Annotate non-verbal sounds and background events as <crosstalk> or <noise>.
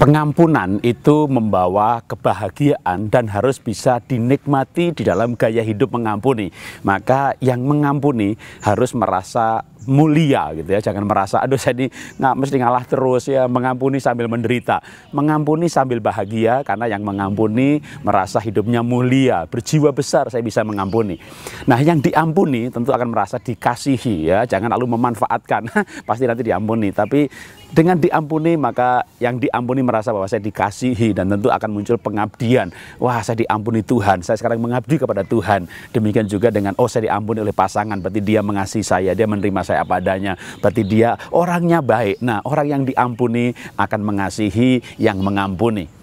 Pengampunan itu membawa kebahagiaan dan harus bisa dinikmati di dalam gaya hidup mengampuni. Maka yang mengampuni harus merasa mulia gitu ya. Jangan merasa aduh saya ini nggak mesti ngalah terus ya. Mengampuni sambil menderita, mengampuni sambil bahagia karena yang mengampuni merasa hidupnya mulia, berjiwa besar saya bisa mengampuni. Nah, yang diampuni tentu akan merasa dikasihi ya. Jangan lalu memanfaatkan. <laughs> Pasti nanti diampuni, tapi dengan diampuni maka yang diampuni merasa bahwa saya dikasihi dan tentu akan muncul pengabdian. Wah, saya diampuni Tuhan. Saya sekarang mengabdi kepada Tuhan. Demikian juga dengan oh saya diampuni oleh pasangan, berarti dia mengasihi saya, dia menerima saya apa adanya. Berarti dia orangnya baik. Nah, orang yang diampuni akan mengasihi yang mengampuni.